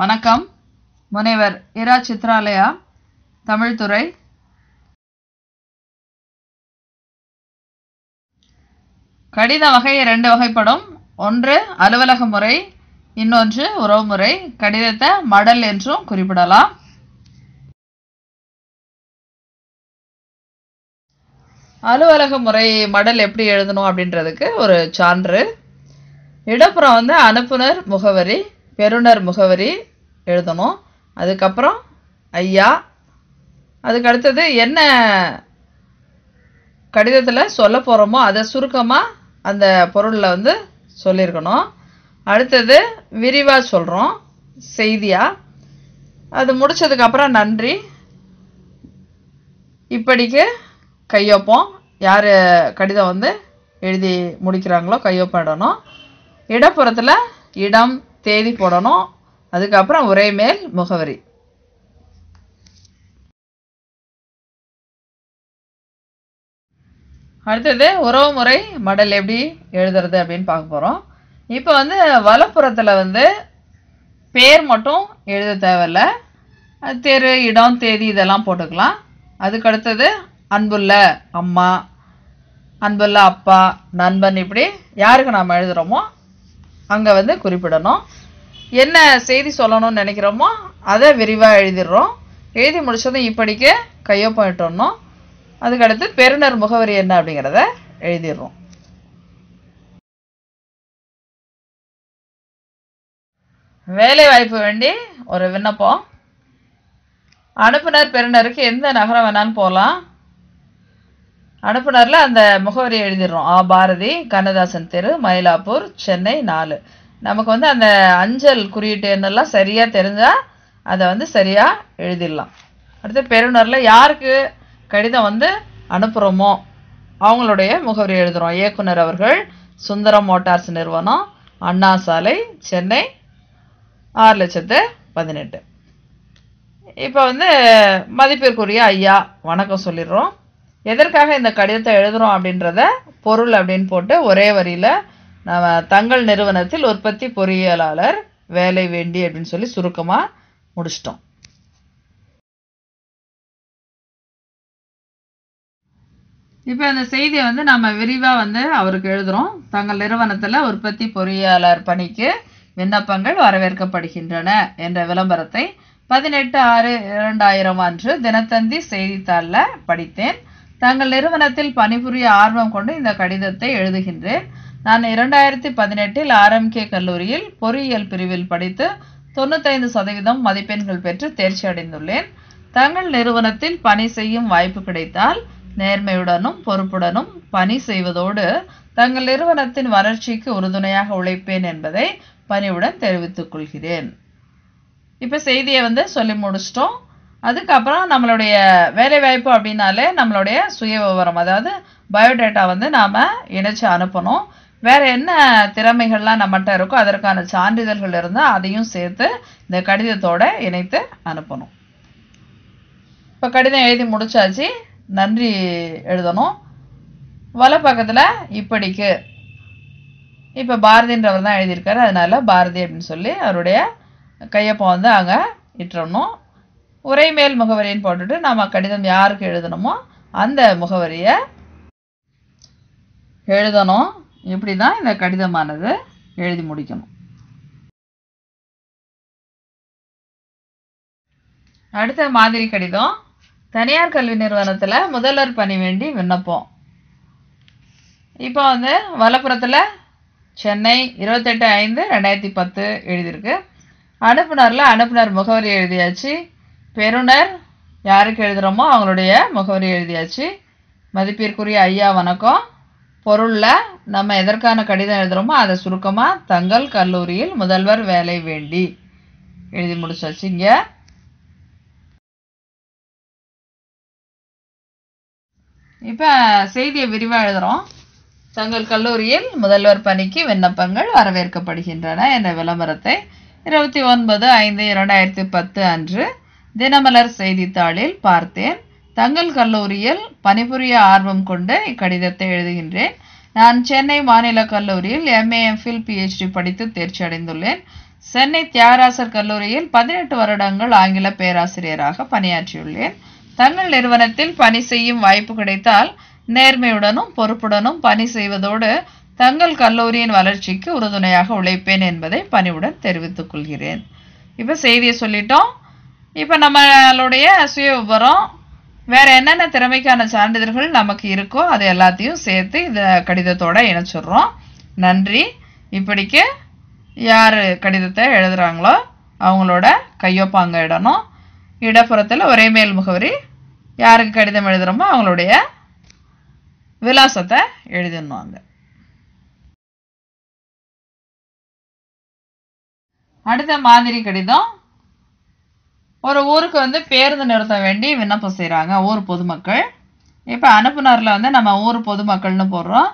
வணக்கம் முனைவர் இரா சித்ராலயா தமிழ்துறை கடித வகை ரெண்டு வகைப்படும் ஒன்று அலுவலக முறை இன்னொன்று உறவுமுறை கடிதத்தை மடல் என்றும் குறிப்பிடலாம் அலுவலக முறை மடல் எப்படி எழுதணும் அப்படின்றதுக்கு ஒரு சான்று இடப்புறம் வந்து அனுப்புனர் முகவரி பெறுநர் முகவரி எழுதணும் அதுக்கப்புறம் ஐயா அதுக்கு அடுத்தது என்ன கடிதத்தில் சொல்ல போகிறோமோ அதை சுருக்கமாக அந்த பொருளில் வந்து சொல்லியிருக்கணும் அடுத்தது விரிவாக சொல்கிறோம் செய்தியாக அது முடித்ததுக்கப்புறம் நன்றி இப்படிக்கு கையொப்பம் யார் கடிதம் வந்து எழுதி முடிக்கிறாங்களோ கையொப்பம் இடணும் இடப்புறத்தில் இடம் தேதி போடணும் அதுக்கப்புறம் ஒரே மேல் முகவரி அடுத்தது உறவு முறை மடல் எப்படி எழுதுறது அப்படின்னு பார்க்க போகிறோம் இப்போ வந்து வலப்புறத்தில் வந்து பேர் மட்டும் எழுத தேவையில்ல தெரு இடம் தேதி இதெல்லாம் போட்டுக்கலாம் அதுக்கு அடுத்தது அன்புள்ள அம்மா அன்புள்ள அப்பா நண்பன் இப்படி யாருக்கு நாம் எழுதுகிறோமோ அங்கே வந்து குறிப்பிடணும் என்ன செய்தி சொல்லணும்னு நினைக்கிறோமோ அதை விரிவாக எழுதிடுறோம் எழுதி முடிச்சதும் இப்படிக்கு கையொப்பமிட்டோம்னோம் அதுக்கடுத்து பெருநர் முகவரி என்ன அப்படிங்கிறத எழுதிடுறோம் வேலை வாய்ப்பு வேண்டி ஒரு விண்ணப்பம் அனுப்புனர் பெருநருக்கு எந்த நகரம் வேணாலும் போகலாம் அனுப்புனரில் அந்த முகவரியை எழுதிடுறோம் ஆ பாரதி கண்ணதாசன் தெரு மயிலாப்பூர் சென்னை நாலு நமக்கு வந்து அந்த அஞ்சல் குறியீட்டு எண்ணெல்லாம் சரியாக தெரிஞ்சால் அதை வந்து சரியாக எழுதிடலாம் அடுத்து பெறுநரில் யாருக்கு கடிதம் வந்து அனுப்புகிறோமோ அவங்களுடைய முகவரி எழுதுகிறோம் இயக்குனர் அவர்கள் சுந்தரம் மோட்டார்ஸ் நிறுவனம் அண்ணா சாலை சென்னை ஆறு லட்சத்து பதினெட்டு இப்போ வந்து மதிப்பிற்குரிய ஐயா வணக்கம் சொல்லிடுறோம் எதற்காக இந்த கடிதத்தை எழுதுகிறோம் அப்படின்றத பொருள் அப்படின்னு போட்டு ஒரே வரியில் நம்ம தங்கள் நிறுவனத்தில் உற்பத்தி பொறியியலாளர் வேலை வேண்டி அப்படின்னு சொல்லி சுருக்கமாக முடிச்சிட்டோம் இப்போ அந்த செய்தியை வந்து நம்ம விரிவாக வந்து அவருக்கு எழுதுகிறோம் தங்கள் நிறுவனத்தில் உற்பத்தி பொறியாளர் பணிக்கு விண்ணப்பங்கள் வரவேற்கப்படுகின்றன என்ற விளம்பரத்தை பதினெட்டு ஆறு இரண்டாயிரம் அன்று தினத்தந்தி செய்தித்தாளில் படித்தேன் தங்கள் நிறுவனத்தில் பணிபுரிய ஆர்வம் கொண்டு இந்த கடிதத்தை எழுதுகின்றேன் நான் இரண்டாயிரத்தி பதினெட்டில் ஆர்எம்கே கல்லூரியில் பொறியியல் பிரிவில் படித்து தொண்ணூத்தைந்து சதவீதம் மதிப்பெண்கள் பெற்று தேர்ச்சி அடைந்துள்ளேன் தங்கள் நிறுவனத்தில் பணி செய்யும் வாய்ப்பு கிடைத்தால் நேர்மையுடனும் பொறுப்புடனும் பணி செய்வதோடு தங்கள் நிறுவனத்தின் வளர்ச்சிக்கு உறுதுணையாக உழைப்பேன் என்பதை பணிவுடன் தெரிவித்துக் கொள்கிறேன் இப்போ செய்தியை வந்து சொல்லி முடிச்சிட்டோம் அதுக்கப்புறம் நம்மளுடைய வேலைவாய்ப்பு அப்படின்னாலே நம்மளுடைய சுய விவரம் அதாவது பயோடேட்டா வந்து நாம் இணைச்சி அனுப்பணும் வேறு என்ன திறமைகள்லாம் நம்மகிட்ட இருக்கோ அதற்கான சான்றிதழ்கள் இருந்தால் அதையும் சேர்த்து இந்த கடிதத்தோடு இணைத்து அனுப்பணும் இப்போ கடிதம் எழுதி முடிச்சாச்சு நன்றி எழுதணும் வலப்பக்கத்தில் இப்படிக்கு இப்போ பாரதின்றவர் தான் எழுதியிருக்காரு அதனால் பாரதி அப்படின்னு சொல்லி அவருடைய கையப்பம் வந்து அங்கே இட்டுறணும் உரைமேல் முகவரின்னு போட்டுட்டு நம்ம கடிதம் யாருக்கு எழுதணுமோ அந்த முகவரியை எழுதணும் இப்படி தான் இந்த கடிதமானது எழுதி முடிக்கணும் அடுத்த மாதிரி கடிதம் தனியார் கல்வி நிறுவனத்தில் முதல்வர் பணி வேண்டி விண்ணப்பம் இப்போ வந்து வலப்புறத்தில் சென்னை இருபத்தெட்டு ஐந்து ரெண்டாயிரத்தி பத்து எழுதியிருக்கு அனுப்புனரில் அனுப்புனர் முகவரி எழுதியாச்சு பெறுநர் யாருக்கு எழுதுகிறோமோ அவங்களுடைய முகவரி எழுதியாச்சு மதிப்பிற்குரிய ஐயா வணக்கம் பொருளில் நம்ம எதற்கான கடிதம் எழுதுகிறோமோ அதை சுருக்கமாக தங்கள் கல்லூரியில் முதல்வர் வேலை வேண்டி எழுதி முடிச்சாச்சு இங்கே இப்போ செய்தியை விரிவாக எழுதுகிறோம் தங்கள் கல்லூரியில் முதல்வர் பணிக்கு விண்ணப்பங்கள் வரவேற்கப்படுகின்றன என்ற விளம்பரத்தை இருபத்தி ஒன்பது ஐந்து இரண்டாயிரத்தி பத்து அன்று தினமலர் செய்தித்தாளில் பார்த்தேன் தங்கள் கல்லூரியில் பணிபுரிய ஆர்வம் கொண்டு இக்கடிதத்தை எழுதுகின்றேன் நான் சென்னை மாநில கல்லூரியில் எம்ஏ எம்ஃபில் பிஹெச்டி படித்து தேர்ச்சி அடைந்துள்ளேன் சென்னை தியாகராசர் கல்லூரியில் பதினெட்டு வருடங்கள் ஆங்கில பேராசிரியராக பணியாற்றியுள்ளேன் தங்கள் நிறுவனத்தில் பணி செய்யும் வாய்ப்பு கிடைத்தால் நேர்மையுடனும் பொறுப்புடனும் பணி செய்வதோடு தங்கள் கல்லூரியின் வளர்ச்சிக்கு உறுதுணையாக உழைப்பேன் என்பதை பணிவுடன் தெரிவித்துக் கொள்கிறேன் இப்போ செய்தியை சொல்லிட்டோம் இப்போ நம்மளுடைய சுய விவரம் வேறு என்னென்ன திறமைக்கான சான்றிதழ்கள் நமக்கு இருக்கோ அது எல்லாத்தையும் சேர்த்து இந்த கடிதத்தோடு இணைச்சிடுறோம் நன்றி இப்படிக்கு யார் கடிதத்தை எழுதுகிறாங்களோ அவங்களோட கையொப்பாங்க இடணும் இடப்புறத்தில் ஒரே மேல் முகவரி யாருக்கு கடிதம் எழுதுகிறோமோ அவங்களுடைய விலாசத்தை எழுதிடணும் அடுத்த மாதிரி கடிதம் ஒரு ஊருக்கு வந்து பேருந்து நிறுத்த வேண்டி விண்ணப்பம் செய்கிறாங்க ஊர் பொதுமக்கள் இப்போ அனுப்புனரில் வந்து நம்ம ஊர் பொதுமக்கள்னு போடுறோம்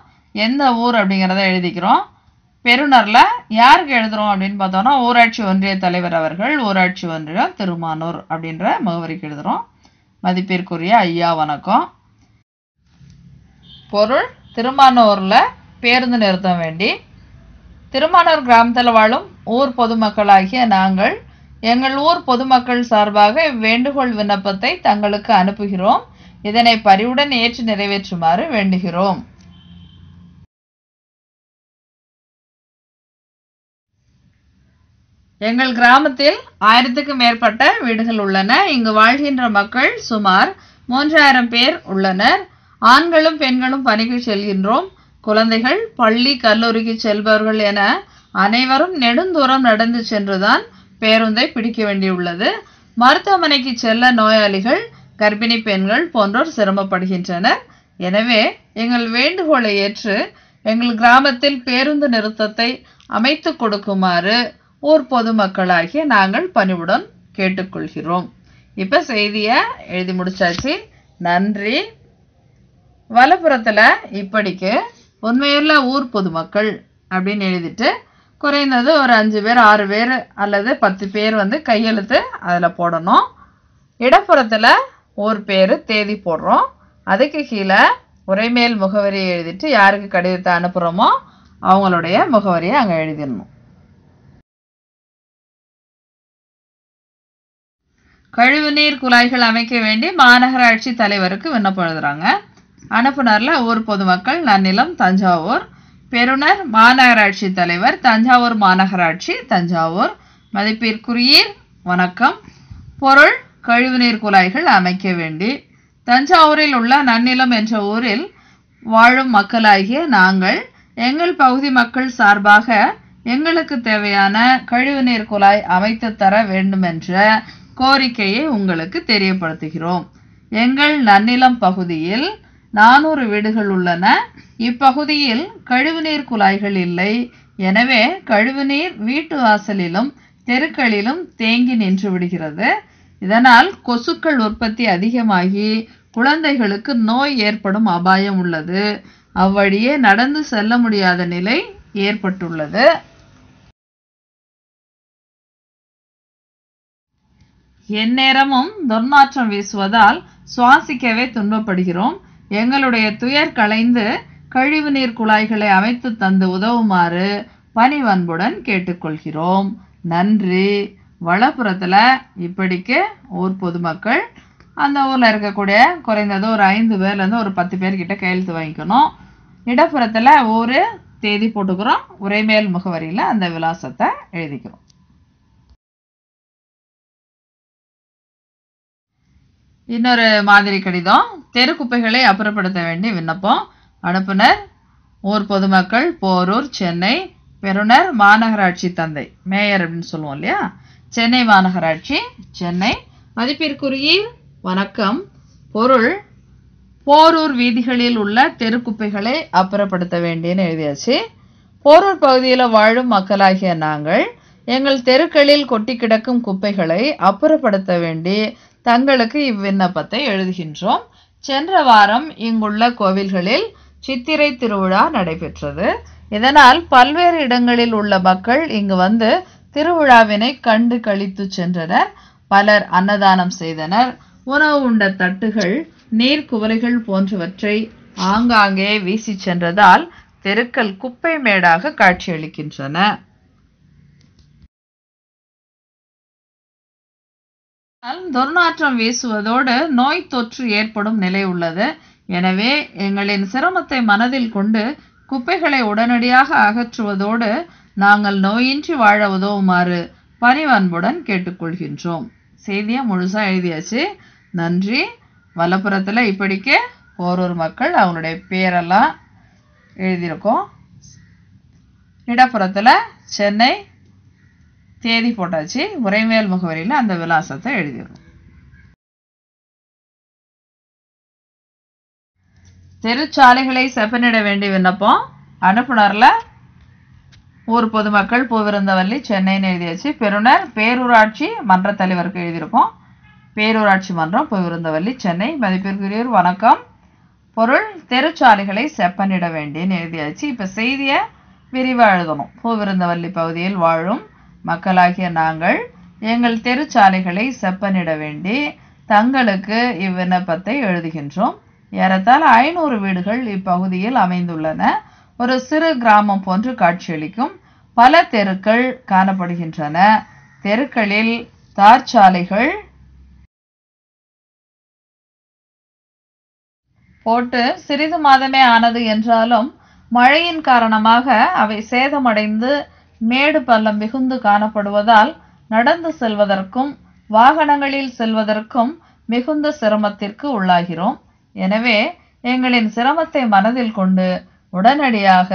எந்த ஊர் அப்படிங்கிறத எழுதிக்கிறோம் பெருநரில் யாருக்கு எழுதுகிறோம் அப்படின்னு பார்த்தோம்னா ஊராட்சி ஒன்றிய தலைவர் அவர்கள் ஊராட்சி ஒன்றியம் திருமானூர் அப்படின்ற முகவரிக்கு எழுதுகிறோம் மதிப்பிற்குரிய ஐயா வணக்கம் பொருள் திருமானூரில் பேருந்து நிறுத்தம் வேண்டி திருமானூர் கிராமத்தில் வாழும் ஊர் பொதுமக்களாகிய நாங்கள் எங்கள் ஊர் பொதுமக்கள் சார்பாக இவ்வேண்டுகோள் விண்ணப்பத்தை தங்களுக்கு அனுப்புகிறோம் இதனை பரிவுடன் ஏற்று நிறைவேற்றுமாறு வேண்டுகிறோம் எங்கள் கிராமத்தில் ஆயிரத்துக்கும் மேற்பட்ட வீடுகள் உள்ளன இங்கு வாழ்கின்ற மக்கள் சுமார் மூன்றாயிரம் பேர் உள்ளனர் ஆண்களும் பெண்களும் பணிக்கு செல்கின்றோம் குழந்தைகள் பள்ளி கல்லூரிக்கு செல்பவர்கள் என அனைவரும் நெடுந்தூரம் நடந்து சென்றுதான் பேருந்தை பிடிக்க வேண்டியுள்ளது மருத்துவமனைக்கு செல்ல நோயாளிகள் கர்ப்பிணி பெண்கள் போன்றோர் சிரமப்படுகின்றனர் எனவே எங்கள் வேண்டுகோளை ஏற்று எங்கள் கிராமத்தில் பேருந்து நிறுத்தத்தை அமைத்து கொடுக்குமாறு ஊர் பொதுமக்களாகிய நாங்கள் பணிவுடன் கேட்டுக்கொள்கிறோம் இப்போ செய்தியை எழுதி முடிச்சாச்சு நன்றி வலப்புறத்தில் இப்படிக்கு உண்மையுள்ள ஊர் பொதுமக்கள் அப்படின்னு எழுதிட்டு குறைந்தது ஒரு அஞ்சு பேர் ஆறு பேர் அல்லது பத்து பேர் வந்து கையெழுத்து அதில் போடணும் இடப்புறத்தில் ஒரு பேர் தேதி போடுறோம் அதுக்கு கீழே உரைமேல் முகவரியை எழுதிட்டு யாருக்கு கடிதத்தை அனுப்புகிறோமோ அவங்களுடைய முகவரியை அங்கே எழுதிடணும் கழிவுநீர் குழாய்கள் அமைக்க வேண்டி மாநகராட்சி தலைவருக்கு விண்ணப்பம் எழுதுறாங்க அனுப்புனரில் ஊர் பொதுமக்கள் நன்னிலம் தஞ்சாவூர் பெறுநர் மாநகராட்சி தலைவர் தஞ்சாவூர் மாநகராட்சி தஞ்சாவூர் மதிப்பிற்குரியீர் வணக்கம் பொருள் கழிவுநீர் குழாய்கள் அமைக்க வேண்டி தஞ்சாவூரில் உள்ள நன்னிலம் என்ற ஊரில் வாழும் மக்களாகிய நாங்கள் எங்கள் பகுதி மக்கள் சார்பாக எங்களுக்கு தேவையான கழிவுநீர் குழாய் அமைத்து தர வேண்டுமென்ற கோரிக்கையை உங்களுக்கு தெரியப்படுத்துகிறோம் எங்கள் நன்னிலம் பகுதியில் நானூறு வீடுகள் உள்ளன இப்பகுதியில் கழிவுநீர் குழாய்கள் இல்லை எனவே கழிவுநீர் வீட்டு வாசலிலும் தெருக்களிலும் தேங்கி நின்று விடுகிறது இதனால் கொசுக்கள் உற்பத்தி அதிகமாகி குழந்தைகளுக்கு நோய் ஏற்படும் அபாயம் உள்ளது அவ்வழியே நடந்து செல்ல முடியாத நிலை ஏற்பட்டுள்ளது எந்நேரமும் துர்நாற்றம் வீசுவதால் சுவாசிக்கவே துன்பப்படுகிறோம் எங்களுடைய துயர் களைந்து கழிவுநீர் குழாய்களை அமைத்து தந்து உதவுமாறு பணிவன்புடன் கேட்டுக்கொள்கிறோம் நன்றி வளப்புறத்தில் இப்படிக்கு ஊர் பொதுமக்கள் அந்த ஊரில் இருக்கக்கூடிய குறைந்தது ஒரு ஐந்து பேர்லேருந்து ஒரு பத்து பேர்கிட்ட கையெழுத்து வாங்கிக்கணும் இடப்புறத்தில் ஒரு தேதி போட்டுக்கிறோம் உரைமேல் முகவரியில் அந்த விலாசத்தை எழுதிக்கிறோம் இன்னொரு மாதிரி கடிதம் தெரு குப்பைகளை அப்புறப்படுத்த வேண்டிய விண்ணப்பம் அனுப்புனர் ஊர் பொதுமக்கள் போரூர் சென்னை பெறுநர் மாநகராட்சி தந்தை மேயர் அப்படின்னு சொல்லுவோம் இல்லையா சென்னை மாநகராட்சி சென்னை மதிப்பிற்குரிய வணக்கம் பொருள் போரூர் வீதிகளில் உள்ள தெரு குப்பைகளை அப்புறப்படுத்த வேண்டியன்னு எழுதியாச்சு போரூர் பகுதியில் வாழும் மக்களாகிய நாங்கள் எங்கள் தெருக்களில் கொட்டி கிடக்கும் குப்பைகளை அப்புறப்படுத்த வேண்டி தங்களுக்கு இவ்விண்ணப்பத்தை எழுதுகின்றோம் சென்ற வாரம் இங்குள்ள கோவில்களில் சித்திரை திருவிழா நடைபெற்றது இதனால் பல்வேறு இடங்களில் உள்ள மக்கள் இங்கு வந்து திருவிழாவினை கண்டு கழித்து சென்றனர் பலர் அன்னதானம் செய்தனர் உணவு உண்ட தட்டுகள் நீர் குவரைகள் போன்றவற்றை ஆங்காங்கே வீசி சென்றதால் தெருக்கள் குப்பை மேடாக காட்சியளிக்கின்றன துர்நாற்றம் வீசுவதோடு நோய் தொற்று ஏற்படும் நிலை உள்ளது எனவே எங்களின் சிரமத்தை மனதில் கொண்டு குப்பைகளை உடனடியாக அகற்றுவதோடு நாங்கள் நோயின்றி வாழ உதவுமாறு பணிவன்புடன் கேட்டுக்கொள்கின்றோம் செய்தியை முழுசாக எழுதியாச்சு நன்றி வலப்புறத்தில் இப்படிக்கே ஓரொரு மக்கள் அவங்களுடைய பேரெல்லாம் எழுதியிருக்கோம் இடப்புறத்தில் சென்னை தேதி போட்டாச்சு உரைமேல் முகவரியில் அந்த விலாசத்தை எழுதிடும் தெருச்சாலைகளை செப்பனிட வேண்டிய விண்ணப்பம் அனுப்புனரில் ஊர் பொதுமக்கள் பூவிருந்தவல்லி சென்னைன்னு எழுதியாச்சு பெறுநர் பேரூராட்சி மன்ற தலைவருக்கு எழுதியிருக்கோம் பேரூராட்சி மன்றம் பூவிருந்தவல்லி சென்னை மதிப்பிற்குரியூர் வணக்கம் பொருள் தெருச்சாலைகளை செப்பனிட வேண்டியன்னு எழுதியாச்சு இப்போ செய்தியை விரிவாக எழுதணும் பூவிருந்தவல்லி பகுதியில் வாழும் மக்களாகிய நாங்கள் எங்கள் தெருச்சாலைகளை செப்பனிட வேண்டி தங்களுக்கு இவ்விண்ணப்பத்தை எழுதுகின்றோம் ஏறத்தால் ஐநூறு வீடுகள் இப்பகுதியில் அமைந்துள்ளன ஒரு சிறு கிராமம் போன்று காட்சியளிக்கும் பல தெருக்கள் காணப்படுகின்றன தெருக்களில் தார் சாலைகள் போட்டு சிறிது மாதமே ஆனது என்றாலும் மழையின் காரணமாக அவை சேதமடைந்து மேடு பள்ளம் மிகுந்து காணப்படுவதால் நடந்து செல்வதற்கும் வாகனங்களில் செல்வதற்கும் மிகுந்த சிரமத்திற்கு உள்ளாகிறோம் எனவே எங்களின் சிரமத்தை மனதில் கொண்டு உடனடியாக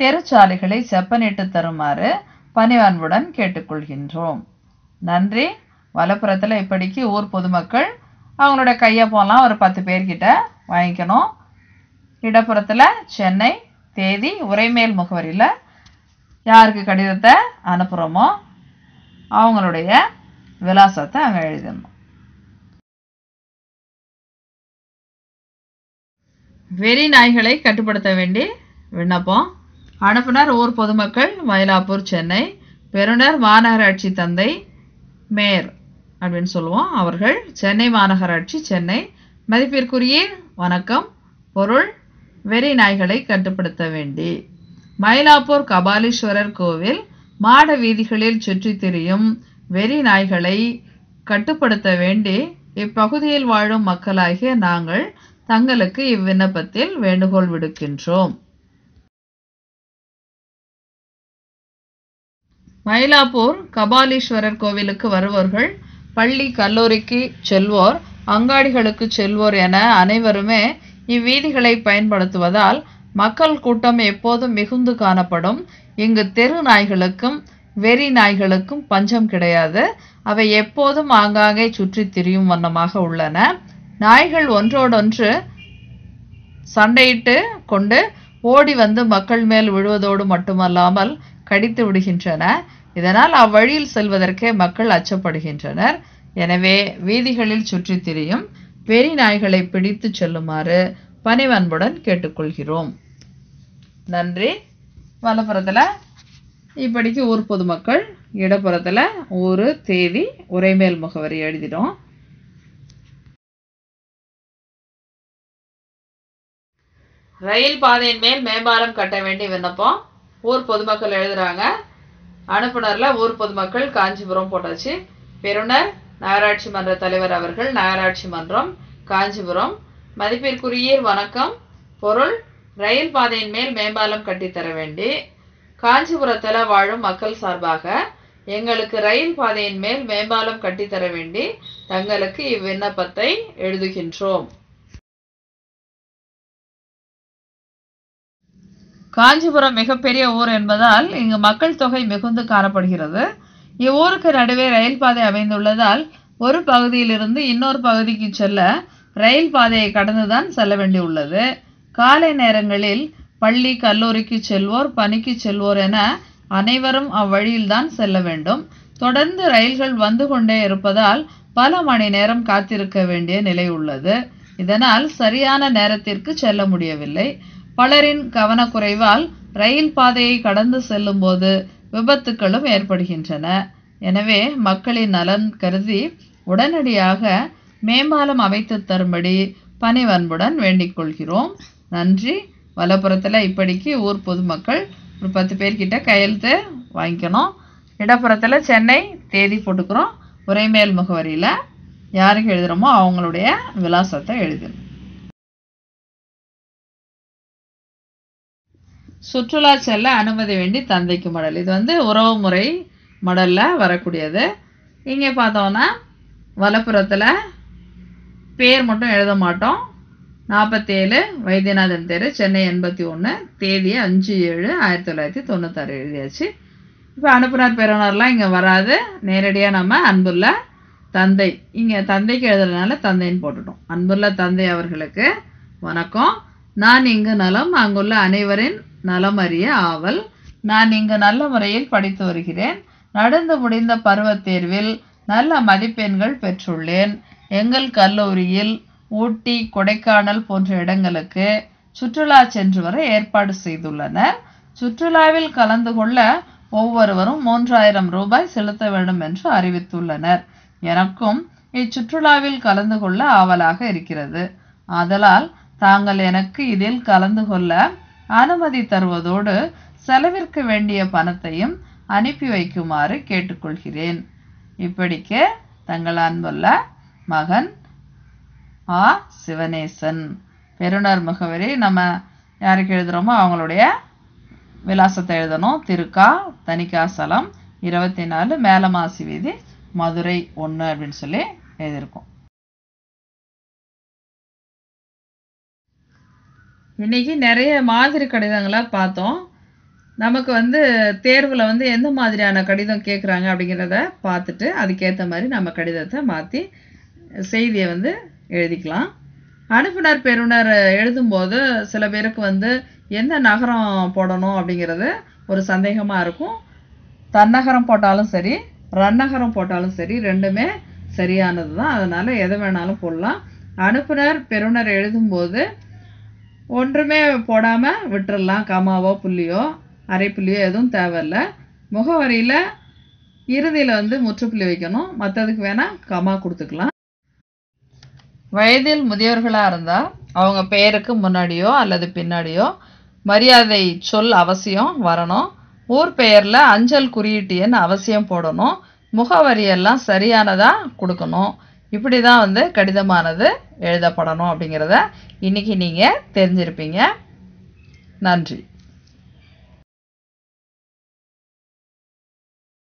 தெருச்சாலைகளை செப்பனிட்டு தருமாறு பணிவன்புடன் கேட்டுக்கொள்கின்றோம் நன்றி வலப்புறத்தில் இப்படிக்கு ஊர் பொதுமக்கள் அவங்களோட கையை போகலாம் ஒரு பத்து பேர்கிட்ட வாங்கிக்கணும் இடப்புறத்தில் சென்னை தேதி உரைமேல் முகவரியில் யாருக்கு கடிதத்தை அனுப்புகிறோமோ அவங்களுடைய விலாசத்தை அங்கே எழுதணும் வெறி நாய்களை கட்டுப்படுத்த வேண்டி விண்ணப்பம் அனுப்புனர் ஊர் பொதுமக்கள் மயிலாப்பூர் சென்னை பெறுநர் மாநகராட்சி தந்தை மேயர் அப்படின்னு சொல்லுவோம் அவர்கள் சென்னை மாநகராட்சி சென்னை மதிப்பிற்குரிய வணக்கம் பொருள் வெறி நாய்களை கட்டுப்படுத்த வேண்டி மயிலாப்பூர் கபாலீஸ்வரர் கோவில் மாட வீதிகளில் சுற்றி திரியும் வெறி நாய்களை கட்டுப்படுத்த வேண்டி இப்பகுதியில் வாழும் மக்களாகிய நாங்கள் தங்களுக்கு இவ்விண்ணப்பத்தில் வேண்டுகோள் விடுக்கின்றோம் மயிலாப்பூர் கபாலீஸ்வரர் கோவிலுக்கு வருவோர்கள் பள்ளி கல்லூரிக்கு செல்வோர் அங்காடிகளுக்கு செல்வோர் என அனைவருமே இவ்வீதிகளை பயன்படுத்துவதால் மக்கள் கூட்டம் எப்போதும் மிகுந்து காணப்படும் இங்கு தெரு நாய்களுக்கும் வெறி நாய்களுக்கும் பஞ்சம் கிடையாது அவை எப்போதும் ஆங்காங்கே சுற்றித் திரியும் வண்ணமாக உள்ளன நாய்கள் ஒன்றோடொன்று சண்டையிட்டு கொண்டு ஓடி வந்து மக்கள் மேல் விழுவதோடு மட்டுமல்லாமல் கடித்து விடுகின்றன இதனால் அவ்வழியில் செல்வதற்கே மக்கள் அச்சப்படுகின்றனர் எனவே வீதிகளில் சுற்றித் திரியும் வெறி நாய்களை பிடித்து செல்லுமாறு பணிவன்புடன் கேட்டுக்கொள்கிறோம் நன்றி வலப்புறத்தில் இப்படிக்கு ஊர் பொதுமக்கள் இடப்புறத்தில் ஒரு தேதி உரைமேல் முகவரி எழுதிடும் ரயில் பாதையின் மேல் மேம்பாலம் கட்ட வேண்டிய விண்ணப்பம் ஊர் பொதுமக்கள் எழுதுறாங்க அனுப்புனர்ல ஊர் பொதுமக்கள் காஞ்சிபுரம் போட்டாச்சு பெருனர் நகராட்சி மன்ற தலைவர் அவர்கள் நகராட்சி மன்றம் காஞ்சிபுரம் மதிப்பிற்குரிய வணக்கம் பொருள் ரயில் பாதையின் மேல் மேம்பாலம் கட்டித்தர வேண்டி காஞ்சிபுரத்தில் வாழும் மக்கள் சார்பாக எங்களுக்கு ரயில் பாதையின் மேல் மேம்பாலம் கட்டித்தர வேண்டி தங்களுக்கு இவ்விண்ணப்பத்தை எழுதுகின்றோம் காஞ்சிபுரம் மிகப்பெரிய ஊர் என்பதால் இங்கு மக்கள் தொகை மிகுந்து காணப்படுகிறது இவ்வூருக்கு நடுவே ரயில் பாதை அமைந்துள்ளதால் ஒரு பகுதியிலிருந்து இன்னொரு பகுதிக்கு செல்ல ரயில் பாதையை கடந்துதான் செல்ல வேண்டியுள்ளது காலை நேரங்களில் பள்ளி கல்லூரிக்கு செல்வோர் பணிக்கு செல்வோர் என அனைவரும் அவ்வழியில்தான் செல்ல வேண்டும் தொடர்ந்து ரயில்கள் வந்து கொண்டே இருப்பதால் பல மணி நேரம் காத்திருக்க வேண்டிய நிலை உள்ளது இதனால் சரியான நேரத்திற்கு செல்ல முடியவில்லை பலரின் கவனக்குறைவால் ரயில் பாதையை கடந்து செல்லும்போது விபத்துக்களும் ஏற்படுகின்றன எனவே மக்களின் நலன் கருதி உடனடியாக மேம்பாலம் அமைத்து தரும்படி பணிவன்புடன் வேண்டிக் கொள்கிறோம் நன்றி வலப்புறத்தில் இப்படிக்கு ஊர் பொதுமக்கள் ஒரு பத்து பேர்கிட்ட கையெழுத்து வாங்கிக்கணும் இடப்புறத்தில் சென்னை தேதி போட்டுக்கிறோம் உரைமேல் முகவரியில் யாருக்கு எழுதுகிறோமோ அவங்களுடைய விலாசத்தை எழுதணும் சுற்றுலா செல்ல அனுமதி வேண்டி தந்தைக்கு மடல் இது வந்து உறவு முறை மடலில் வரக்கூடியது இங்கே பார்த்தோன்னா வலப்புறத்தில் பேர் மட்டும் எழுத மாட்டோம் நாற்பத்தேழு வைத்தியநாதன் தெரு சென்னை எண்பத்தி ஒன்று தேதியை அஞ்சு ஏழு ஆயிரத்தி தொள்ளாயிரத்தி தொண்ணூத்தாறு எழுதியாச்சு இப்போ அனுப்புனர் பெறுநர்லாம் இங்கே வராது நேரடியாக நம்ம அன்புள்ள தந்தை இங்கே தந்தைக்கு எழுதுறதுனால தந்தைன்னு போட்டுட்டோம் அன்புள்ள தந்தை அவர்களுக்கு வணக்கம் நான் இங்கு நலம் அங்குள்ள அனைவரின் நலம் அறிய ஆவல் நான் இங்கு நல்ல முறையில் படித்து வருகிறேன் நடந்து முடிந்த பருவத் தேர்வில் நல்ல மதிப்பெண்கள் பெற்றுள்ளேன் எங்கள் கல்லூரியில் ஊட்டி கொடைக்கானல் போன்ற இடங்களுக்கு சுற்றுலா சென்று வர ஏற்பாடு செய்துள்ளனர் சுற்றுலாவில் கலந்து கொள்ள ஒவ்வொருவரும் மூன்றாயிரம் ரூபாய் செலுத்த வேண்டும் என்று அறிவித்துள்ளனர் எனக்கும் இச்சுற்றுலாவில் கலந்து கொள்ள ஆவலாக இருக்கிறது ஆதலால் தாங்கள் எனக்கு இதில் கலந்து கொள்ள அனுமதி தருவதோடு செலவிற்க வேண்டிய பணத்தையும் அனுப்பி வைக்குமாறு கேட்டுக்கொள்கிறேன் இப்படிக்கு தங்கள் அன்புள்ள மகன் ஆ சிவனேசன் பெருனர் முகவரி நம்ம யாருக்கு எழுதுகிறோமோ அவங்களுடைய விலாசத்தை எழுதணும் திருக்கா தனிக்காசலம் இருபத்தி நாலு மேலமாசி வீதி மதுரை ஒன்று அப்படின்னு சொல்லி எழுதியிருக்கோம் இன்னைக்கு நிறைய மாதிரி கடிதங்களாக பார்த்தோம் நமக்கு வந்து தேர்வில் வந்து எந்த மாதிரியான கடிதம் கேட்குறாங்க அப்படிங்கிறத பார்த்துட்டு அதுக்கேற்ற மாதிரி நம்ம கடிதத்தை மாற்றி செய்தியை வந்து எழுதிக்கலாம் அனுப்பினர் பெறுனர் எழுதும்போது சில பேருக்கு வந்து எந்த நகரம் போடணும் அப்படிங்கிறது ஒரு சந்தேகமாக இருக்கும் தன்னகரம் போட்டாலும் சரி ரன்னகரம் போட்டாலும் சரி ரெண்டுமே சரியானது தான் அதனால் எது வேணாலும் போடலாம் அனுப்புனர் பெறுனர் எழுதும்போது ஒன்றுமே போடாமல் விட்டுடலாம் கமாவோ புள்ளியோ அரை புள்ளியோ எதுவும் தேவையில்லை முகவரியில் இறுதியில் வந்து முற்றுப்புள்ளி வைக்கணும் மற்றதுக்கு வேணால் கமா கொடுத்துக்கலாம் வயதில் முதியவர்களாக இருந்தால் அவங்க பெயருக்கு முன்னாடியோ அல்லது பின்னாடியோ மரியாதை சொல் அவசியம் வரணும் ஊர் பெயரில் அஞ்சல் குறியீட்டு அவசியம் போடணும் முகவரியெல்லாம் சரியானதாக கொடுக்கணும் இப்படி தான் வந்து கடிதமானது எழுதப்படணும் அப்படிங்கிறத இன்றைக்கி நீங்கள் தெரிஞ்சிருப்பீங்க நன்றி